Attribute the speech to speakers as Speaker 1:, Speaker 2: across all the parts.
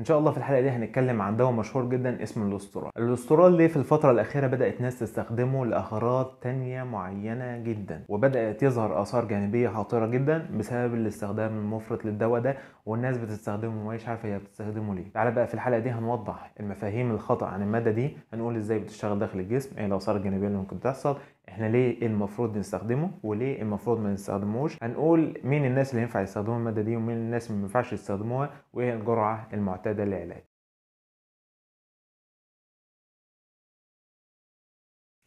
Speaker 1: ان شاء الله في الحلقه دي هنتكلم عن دواء مشهور جدا اسمه الاسترال الاسترال ليه في الفتره الاخيره بدات ناس تستخدمه لاغراض تانية معينه جدا وبدات يظهر اثار جانبيه خطيره جدا بسبب الاستخدام المفرط للدواء ده والناس بتستخدمه ومش عارفه هي بتستخدمه ليه تعالى بقى في الحلقه دي هنوضح المفاهيم الخطا عن الماده دي هنقول ازاي بتشتغل داخل الجسم ايه الاثار الجانبيه اللي ممكن تحصل احنا ليه المفروض نستخدمه وليه المفروض ما نستخدموش هنقول مين الناس اللي ينفع يستخدموا الماده دي ومين الناس اللي ما ينفعش يستخدموها وايه الجرعه المعتاده للعلاج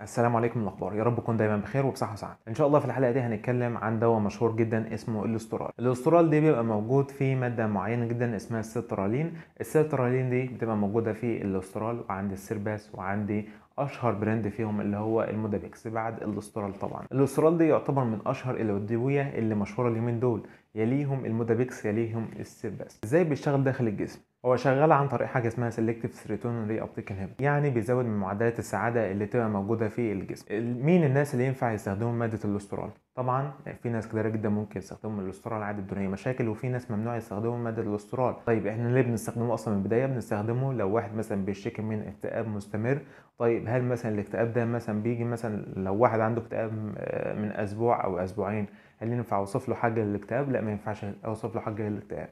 Speaker 1: السلام عليكم الاخبار يا رب تكون دايما بخير وبصحه وسعاده ان شاء الله في الحلقه دي هنتكلم عن دواء مشهور جدا اسمه الاسترال الاسترال دي بيبقى موجود في ماده معينه جدا اسمها السترالين السترالين دي بتبقى موجوده في الاسترال وعند السيرباس وعندي اشهر براند فيهم اللي هو المودابيكس بعد الاسترال طبعا الاسترال دي يعتبر من اشهر الادويه اللي مشهوره اليومين دول يليهم المودابيكس يليهم السيرباس ازاي بيشتغل داخل الجسم هو شغال عن طريق حاجه اسمها سيلكتيف سيروتونين ري ابتيك انهبيتور يعني بيزود من معدلات السعاده اللي تبقى موجوده في الجسم مين الناس اللي ينفع يستخدموا ماده الاسترول طبعا في ناس كتيره جدا ممكن يستخدموا الاسترول عادي بدون اي مشاكل وفي ناس ممنوع يستخدموا ماده الاسترول طيب احنا ليه بنستخدمه اصلا من البدايه بنستخدمه لو واحد مثلا بيشتكي من اكتئاب مستمر طيب هل مثلا الاكتئاب ده مثلا بيجي مثلا لو واحد عنده اكتئاب آه، من اسبوع او اسبوعين هل ينفع اوصف له حاجه للاكتئاب لا ما ينفعش اوصف له حاجه للاكتئاب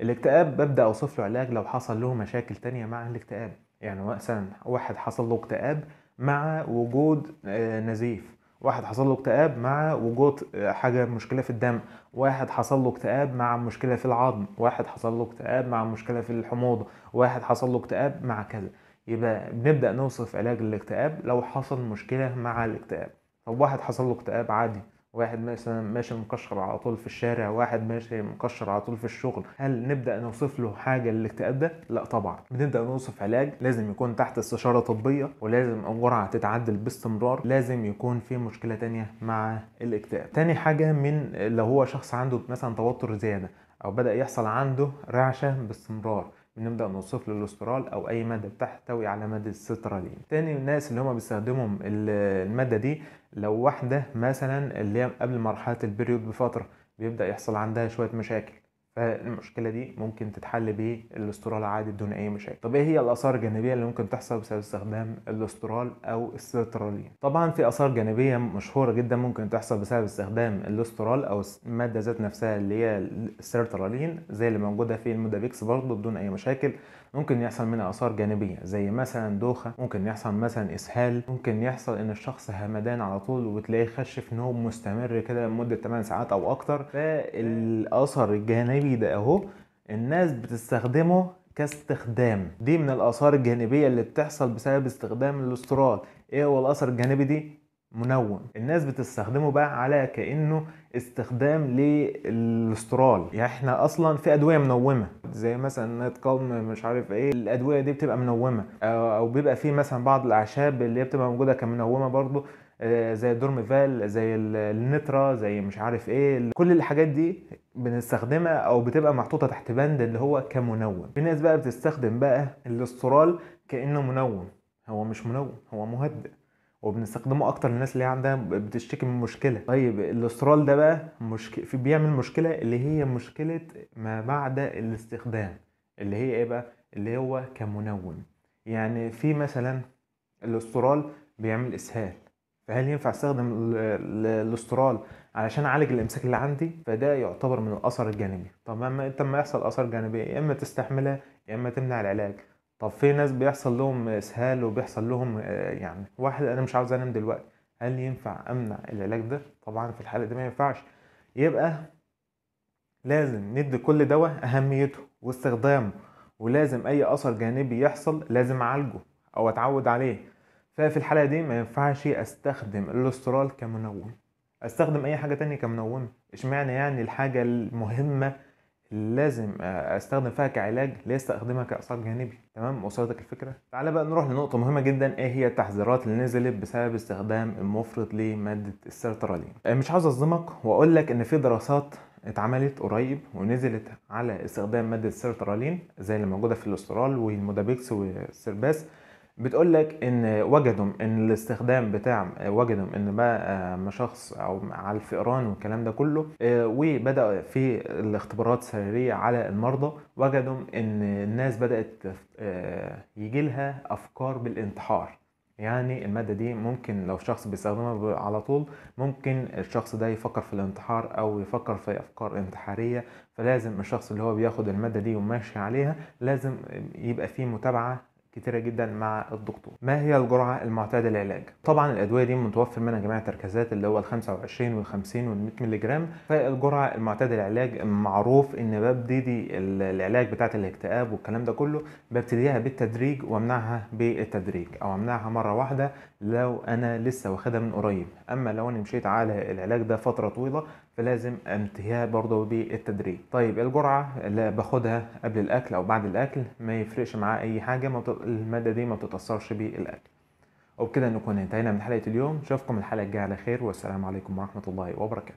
Speaker 1: الاكتئاب ببدا اوصف له علاج لو حصل له مشاكل تانية مع الاكتئاب يعني مثلا واحد حصل له اكتئاب مع وجود آه، نزيف واحد حصل له اكتئاب مع وجود آه، حاجه مشكله في الدم واحد حصل له اكتئاب مع مشكله في العظم واحد حصل له اكتئاب مع مشكله في الحموضه واحد حصل له اكتئاب مع كذا يبقى بنبدا نوصف علاج الاكتئاب لو حصل مشكله مع الاكتئاب طب واحد حصل له اكتئاب عادي واحد مثلا ماشي مقشر على طول في الشارع واحد ماشي مقشر على طول في الشغل هل نبدا نوصف له حاجه للاكتئاب ده لا طبعا بنبدا نوصف علاج لازم يكون تحت استشاره طبيه ولازم الجرعه تتعدل باستمرار لازم يكون في مشكله تانية مع الاكتئاب تاني حاجه من لو هو شخص عنده مثلا توتر زياده او بدا يحصل عنده رعشه باستمرار بنبدأ نوصف له الاسترال او اي ماده بتحتوي على ماده السترالين تاني الناس اللي هم بيستخدموا الماده دي لو واحده مثلا اللي هي قبل مرحله البريود بفتره بيبدا يحصل عندها شويه مشاكل فالمشكله دي ممكن تتحل بالاسترال عادي بدون اي مشاكل طب ايه هي الاثار الجانبيه اللي ممكن تحصل بسبب استخدام الاسترال او السيترالين طبعا في اثار جانبيه مشهوره جدا ممكن تحصل بسبب استخدام الاسترال او الماده ذات نفسها اللي هي السيترالين زي اللي موجوده في المودافيكس برضه بدون اي مشاكل ممكن يحصل منها اثار جانبيه زي مثلا دوخه ممكن يحصل مثلا اسهال ممكن يحصل ان الشخص همدان على طول وتلاقيه خش في نوم مستمر كده لمده 8 ساعات او اكتر فالاثر الجانبي الخارجي ده اهو الناس بتستخدمه كاستخدام دي من الاثار الجانبيه اللي بتحصل بسبب استخدام الاسترال ايه هو الاثر الجانبي دي منوم الناس بتستخدمه بقى على كانه استخدام للاسترال يعني احنا اصلا في ادويه منومه زي مثلا نايت كالم مش عارف ايه الادويه دي بتبقى منومه او بيبقى في مثلا بعض الاعشاب اللي هي بتبقى موجوده كمنومه برضو آه، زي دورميفال زي النترا زي مش عارف ايه كل الحاجات دي بنستخدمها او بتبقى محطوطه تحت بند اللي هو كمنوم في ناس بقى بتستخدم بقى الاسترال كانه منوم هو مش منوم هو مهدئ وبنستخدمه اكتر للناس اللي عندها بتشتكي من مشكله طيب الاسترال ده بقى مشك... بيعمل مشكله اللي هي مشكله ما بعد الاستخدام اللي هي ايه بقى اللي هو كمنوم يعني في مثلا الاسترال بيعمل اسهال فهل ينفع استخدم الاسترال علشان اعالج الامساك اللي عندي فده يعتبر من الاثر الجانبي طب اما انت لما يحصل اثر جانبي يا اما تستحملها يا اما تمنع العلاج طب في ناس بيحصل لهم اسهال وبيحصل لهم آه، يعني واحد انا مش عاوز انام دلوقتي هل ينفع امنع العلاج ده طبعا في الحاله دي ما ينفعش يبقى لازم ندي كل دواء اهميته واستخدامه ولازم اي اثر جانبي يحصل لازم اعالجه او اتعود عليه ففي الحالة دي ما ينفعش استخدم الاسترال كمنوم استخدم اي حاجة تانية كمنون اشمعنى يعني الحاجة المهمة اللي لازم استخدم فيها كعلاج ليه استخدمها كاثار جانبي تمام وصلتك الفكره تعالى بقى نروح لنقطه مهمه جدا ايه هي التحذيرات اللي نزلت بسبب استخدام المفرط لماده السيرترالين آه، مش عاوز اصدمك واقول لك ان في دراسات اتعملت قريب ونزلت على استخدام ماده السيرترالين زي اللي موجوده في الاسترال والمودابيكس والسيرباس بتقول لك ان وجدهم ان الاستخدام بتاع وجدهم ان بقى آه، شخص او على الفئران والكلام ده كله آه، وبدا في الاختبارات السريريه على المرضى وجدوا ان الناس بدات آه، يجي لها افكار بالانتحار يعني المادة دي ممكن لو شخص بيستخدمها على طول ممكن الشخص ده يفكر في الانتحار أو يفكر في أفكار انتحارية فلازم الشخص اللي هو بياخد المادة دي وماشي عليها لازم يبقى فيه متابعة كتيرة جدا مع الدكتور ما هي الجرعة المعتادة للعلاج طبعا الأدوية دي متوفر منها جميع التركيزات اللي هو ال 25 وال 50 وال 100 جرام فالجرعة المعتادة للعلاج معروف إن ببتدي العلاج بتاعة الاكتئاب والكلام ده كله ببتديها بالتدريج وامنعها بالتدريج أو امنعها مرة واحدة لو أنا لسه واخدها من قريب أما لو أنا مشيت على العلاج ده فترة طويلة فلازم انتهيها برضه بالتدريج طيب الجرعة اللي باخدها قبل الأكل أو بعد الأكل ما يفرقش معاه أي حاجة ما المادة دي ما بتتأثرش بالأكل وبكده نكون انتهينا من حلقة اليوم نشوفكم الحلقة الجاية على خير والسلام عليكم ورحمة الله وبركاته